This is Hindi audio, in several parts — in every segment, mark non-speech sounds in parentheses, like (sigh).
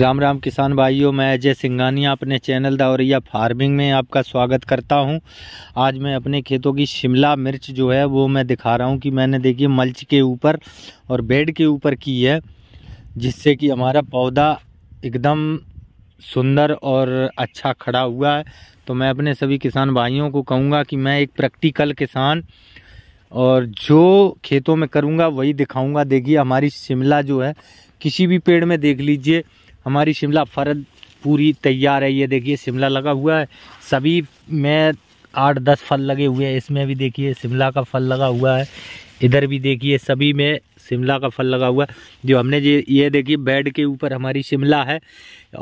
राम राम किसान भाइयों मैं अजय सिंघानिया अपने चैनल दौरिया फार्मिंग में आपका स्वागत करता हूं आज मैं अपने खेतों की शिमला मिर्च जो है वो मैं दिखा रहा हूं कि मैंने देखिए मल्च के ऊपर और बेड के ऊपर की है जिससे कि हमारा पौधा एकदम सुंदर और अच्छा खड़ा हुआ है तो मैं अपने सभी किसान भाइयों को कहूँगा कि मैं एक प्रैक्टिकल किसान और जो खेतों में करूँगा वही दिखाऊँगा देखिए हमारी शिमला जो है किसी भी पेड़ में देख लीजिए हमारी शिमला फर्द पूरी तैयार है ये देखिए शिमला लगा हुआ है सभी में आठ दस फल लगे हुए हैं इसमें भी देखिए शिमला का फल लगा हुआ है इधर भी देखिए सभी में शिमला का फल लगा हुआ है जो हमने ये ये देखिए बेड के ऊपर हमारी शिमला है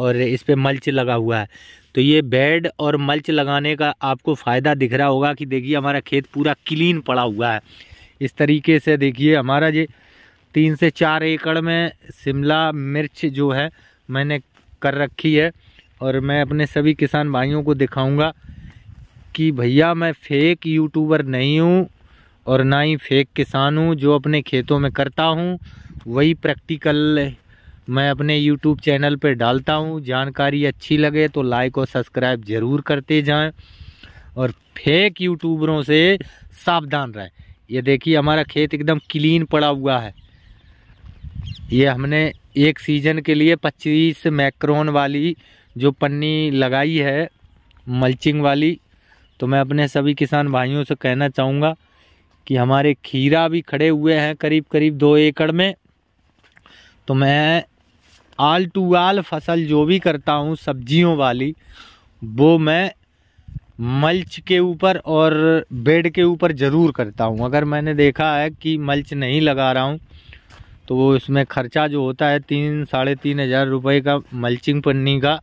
और इस पर मल्च लगा हुआ है तो ये बेड और मल्च लगाने का आपको फ़ायदा दिख रहा होगा कि देखिए हमारा खेत पूरा क्लीन पड़ा हुआ है इस तरीके से देखिए हमारा ये तीन से चार एकड़ में शिमला मिर्च जो है मैंने कर रखी है और मैं अपने सभी किसान भाइयों को दिखाऊंगा कि भैया मैं फेक यूट्यूबर नहीं हूँ और ना ही फेक किसान हूँ जो अपने खेतों में करता हूँ वही प्रैक्टिकल मैं अपने यूट्यूब चैनल पर डालता हूँ जानकारी अच्छी लगे तो लाइक और सब्सक्राइब ज़रूर करते जाएं और फेक यूट्यूबरों से सावधान रहें ये देखिए हमारा खेत एकदम क्लीन पड़ा हुआ है ये हमने एक सीजन के लिए 25 मैक्रोन वाली जो पन्नी लगाई है मल्चिंग वाली तो मैं अपने सभी किसान भाइयों से कहना चाहूँगा कि हमारे खीरा भी खड़े हुए हैं करीब करीब दो एकड़ में तो मैं आल टू आल फसल जो भी करता हूँ सब्जियों वाली वो मैं मल्च के ऊपर और बेड के ऊपर ज़रूर करता हूँ अगर मैंने देखा है कि मल्च नहीं लगा रहा हूँ तो वो इसमें खर्चा जो होता है तीन साढ़े तीन हज़ार रुपये का मल्चिंग पन्नी का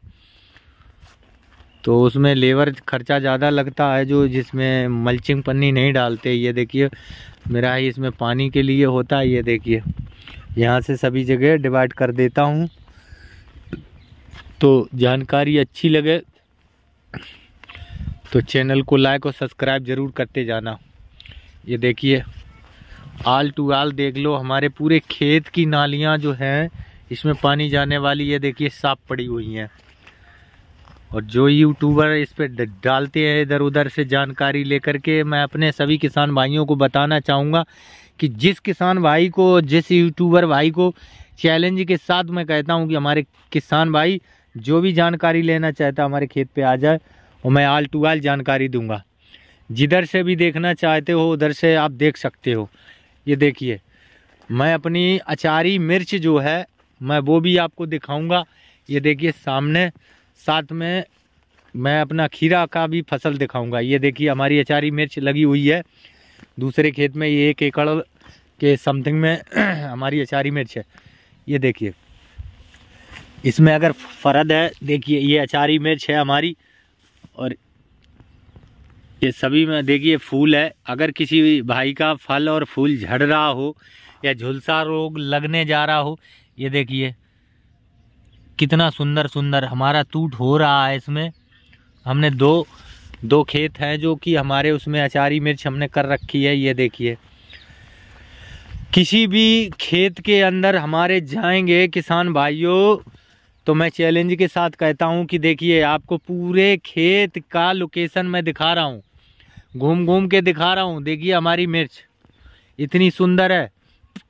तो उसमें लेबर खर्चा ज़्यादा लगता है जो जिसमें मल्चिंग पन्नी नहीं डालते ये देखिए मेरा ही इसमें पानी के लिए होता है ये देखिए यहाँ से सभी जगह डिवाइड कर देता हूँ तो जानकारी अच्छी लगे तो चैनल को लाइक और सब्सक्राइब ज़रूर करते जाना ये देखिए आल टू आल देख लो हमारे पूरे खेत की नालियाँ जो हैं इसमें पानी जाने वाली है देखिए साफ पड़ी हुई हैं और जो यूट्यूबर इस पर डालते हैं इधर उधर से जानकारी लेकर के मैं अपने सभी किसान भाइयों को बताना चाहूँगा कि जिस किसान भाई को जिस यूट्यूबर भाई को चैलेंज के साथ मैं कहता हूँ कि हमारे किसान भाई जो भी जानकारी लेना चाहता हमारे खेत पर आ जाए और मैं आल टू आल जानकारी दूंगा जिधर से भी देखना चाहते हो उधर से आप देख सकते हो ये देखिए मैं अपनी अचारी मिर्च जो है मैं वो भी आपको दिखाऊंगा ये देखिए सामने साथ में मैं अपना खीरा का भी फसल दिखाऊंगा ये देखिए हमारी अचारी मिर्च लगी हुई है दूसरे खेत में ये एक एकड़ के समथिंग में (clears throat) हमारी अचारी मिर्च है ये देखिए इसमें अगर फरद है देखिए ये अचारी मिर्च है हमारी और ये सभी में देखिए फूल है अगर किसी भाई का फल और फूल झड़ रहा हो या झुलसा रोग लगने जा रहा हो ये देखिए कितना सुंदर सुंदर हमारा टूट हो रहा है इसमें हमने दो दो खेत हैं जो कि हमारे उसमें अचारी मिर्च हमने कर रखी है ये देखिए किसी भी खेत के अंदर हमारे जाएंगे किसान भाइयों तो मैं चैलेंज के साथ कहता हूं कि देखिए आपको पूरे खेत का लोकेशन मैं दिखा रहा हूं घूम घूम के दिखा रहा हूँ देखिए हमारी मिर्च इतनी सुंदर है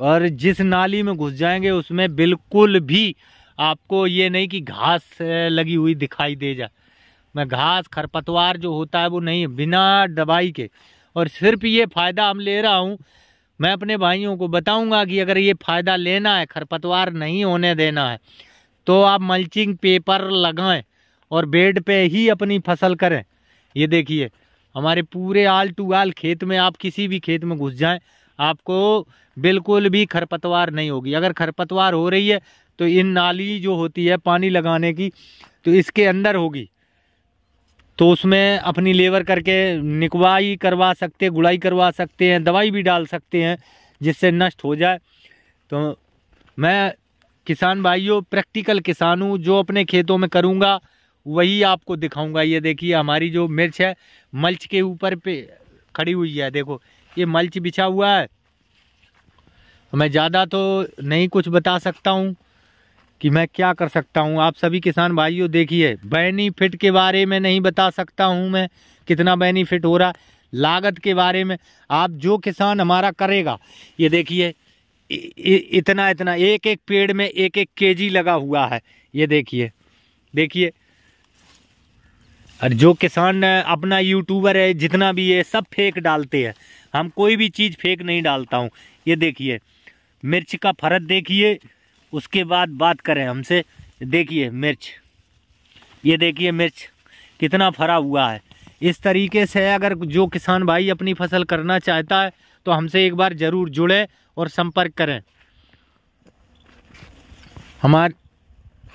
और जिस नाली में घुस जाएंगे उसमें बिल्कुल भी आपको ये नहीं कि घास लगी हुई दिखाई दे जा मैं घास खरपतवार जो होता है वो नहीं बिना दवाई के और सिर्फ ये फ़ायदा हम ले रहा हूँ मैं अपने भाइयों को बताऊंगा कि अगर ये फ़ायदा लेना है खरपतवार नहीं होने देना है तो आप मल्चिंग पेपर लगाएं और बेड पे ही अपनी फसल करें ये देखिए हमारे पूरे आल टू आल खेत में आप किसी भी खेत में घुस जाएं आपको बिल्कुल भी खरपतवार नहीं होगी अगर खरपतवार हो रही है तो इन नाली जो होती है पानी लगाने की तो इसके अंदर होगी तो उसमें अपनी लेबर करके निकवाई करवा सकते हैं गुड़ाई करवा सकते हैं दवाई भी डाल सकते हैं जिससे नष्ट हो जाए तो मैं किसान भाइयों प्रैक्टिकल किसान हूँ जो अपने खेतों में करूँगा वही आपको दिखाऊंगा ये देखिए हमारी जो मिर्च है मल्च के ऊपर पे खड़ी हुई है देखो ये मल्च बिछा हुआ है मैं ज़्यादा तो नहीं कुछ बता सकता हूँ कि मैं क्या कर सकता हूँ आप सभी किसान भाइयों देखिए बेनिफिट के बारे में नहीं बता सकता हूँ मैं कितना बेनिफिट हो रहा लागत के बारे में आप जो किसान हमारा करेगा ये देखिए इतना इतना एक एक पेड़ में एक एक केजी लगा हुआ है ये देखिए देखिए और जो किसान अपना यूट्यूबर है जितना भी है सब फेक डालते हैं हम कोई भी चीज़ फेक नहीं डालता हूँ ये देखिए मिर्च का फरत देखिए उसके बाद बात करें हमसे देखिए मिर्च ये देखिए मिर्च कितना फरा हुआ है इस तरीके से अगर जो किसान भाई अपनी फसल करना चाहता है तो हमसे एक बार ज़रूर जुड़े और संपर्क करें हमारे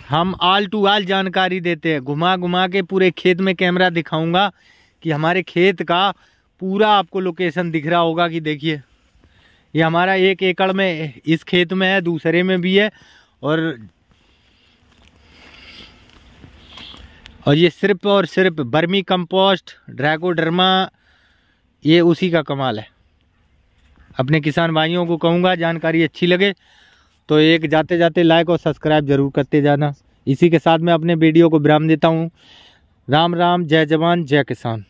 हम आल टू आल जानकारी देते हैं घुमा घुमा के पूरे खेत में कैमरा दिखाऊंगा कि हमारे खेत का पूरा आपको लोकेशन दिख रहा होगा कि देखिए ये हमारा एक एकड़ में इस खेत में है दूसरे में भी है और और ये सिर्फ और सिर्फ बर्मी कंपोस्ट ड्रैगोडर्मा ये उसी का कमाल है अपने किसान भाइयों को कहूँगा जानकारी अच्छी लगे तो एक जाते जाते लाइक और सब्सक्राइब जरूर करते जाना इसी के साथ मैं अपने वीडियो को विराम देता हूँ राम राम जय जवान जय किसान